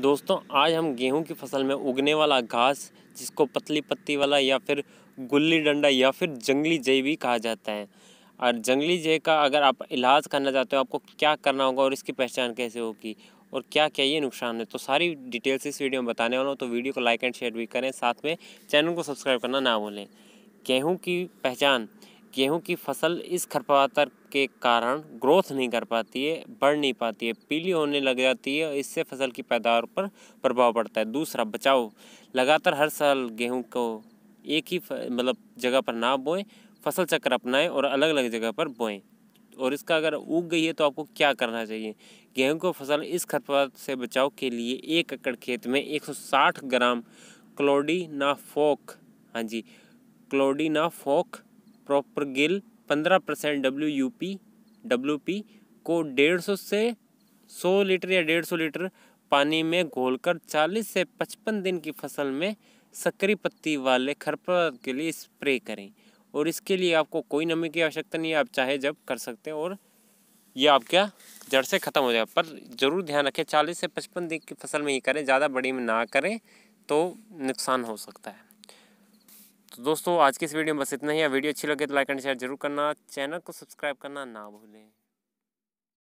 दोस्तों आज हम गेहूं की फसल में उगने वाला घास जिसको पतली पत्ती वाला या फिर गुल्ली डंडा या फिर जंगली जय भी कहा जाता है और जंगली जय का अगर आप इलाज करना चाहते हो आपको क्या करना होगा और इसकी पहचान कैसे होगी और क्या क्या ये नुकसान है तो सारी डिटेल्स इस वीडियो में बताने वाला हूँ तो वीडियो को लाइक एंड शेयर भी करें साथ में चैनल को सब्सक्राइब करना ना भूलें गेहूँ की पहचान गेहूं की फसल इस खरपतवार के कारण ग्रोथ नहीं कर पाती है बढ़ नहीं पाती है पीली होने लग जाती है और इससे फसल की पैदावार पर प्रभाव पड़ता है दूसरा बचाव लगातार हर साल गेहूं को एक ही मतलब जगह पर ना बोएं फसल चक्र अपनाएं और अलग अलग जगह पर बोएं और इसका अगर उग गई है तो आपको क्या करना चाहिए गेहूँ को फसल इस खरपतवार से बचाव के लिए एक एकड़ खेत में एक ग्राम क्लोडीनाफोक हाँ जी क्लोडीनाफोक प्रोपरगिल पंद्रह percent W U P W P को डेढ़ सौ से सौ लीटर या डेढ़ सौ लीटर पानी में घोलकर चालीस से पचपन दिन की फसल में सक्री पत्ती वाले खरपतवार के लिए स्प्रे करें और इसके लिए आपको कोई नमी की आवश्यकता नहीं है आप चाहे जब कर सकते हैं और ये आपका जड़ से ख़त्म हो जाएगा पर ज़रूर ध्यान रखें चालीस से पचपन दिन की फसल में ही करें ज़्यादा बड़ी में ना करें तो नुकसान हो सकता है तो दोस्तों आज की इस वीडियो में बस इतना ही है वीडियो अच्छी लगे तो लाइक एंड शेयर जरूर करना चैनल को सब्सक्राइब करना ना भूलें